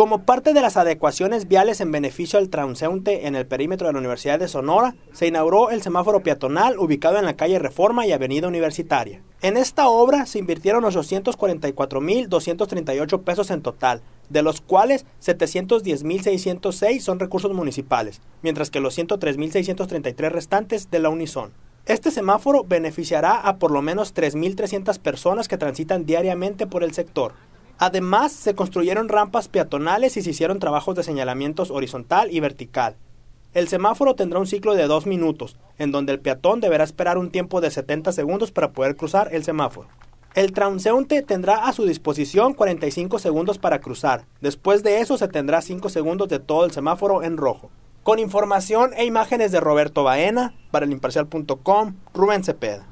Como parte de las adecuaciones viales en beneficio al transeúnte en el perímetro de la Universidad de Sonora, se inauguró el semáforo peatonal ubicado en la calle Reforma y Avenida Universitaria. En esta obra se invirtieron 844.238 pesos en total, de los cuales 710.606 son recursos municipales, mientras que los 103.633 restantes de la Unison. Este semáforo beneficiará a por lo menos 3.300 personas que transitan diariamente por el sector. Además, se construyeron rampas peatonales y se hicieron trabajos de señalamientos horizontal y vertical. El semáforo tendrá un ciclo de dos minutos, en donde el peatón deberá esperar un tiempo de 70 segundos para poder cruzar el semáforo. El transeúnte tendrá a su disposición 45 segundos para cruzar. Después de eso se tendrá 5 segundos de todo el semáforo en rojo. Con información e imágenes de Roberto Baena, para el imparcial.com, Rubén Cepeda.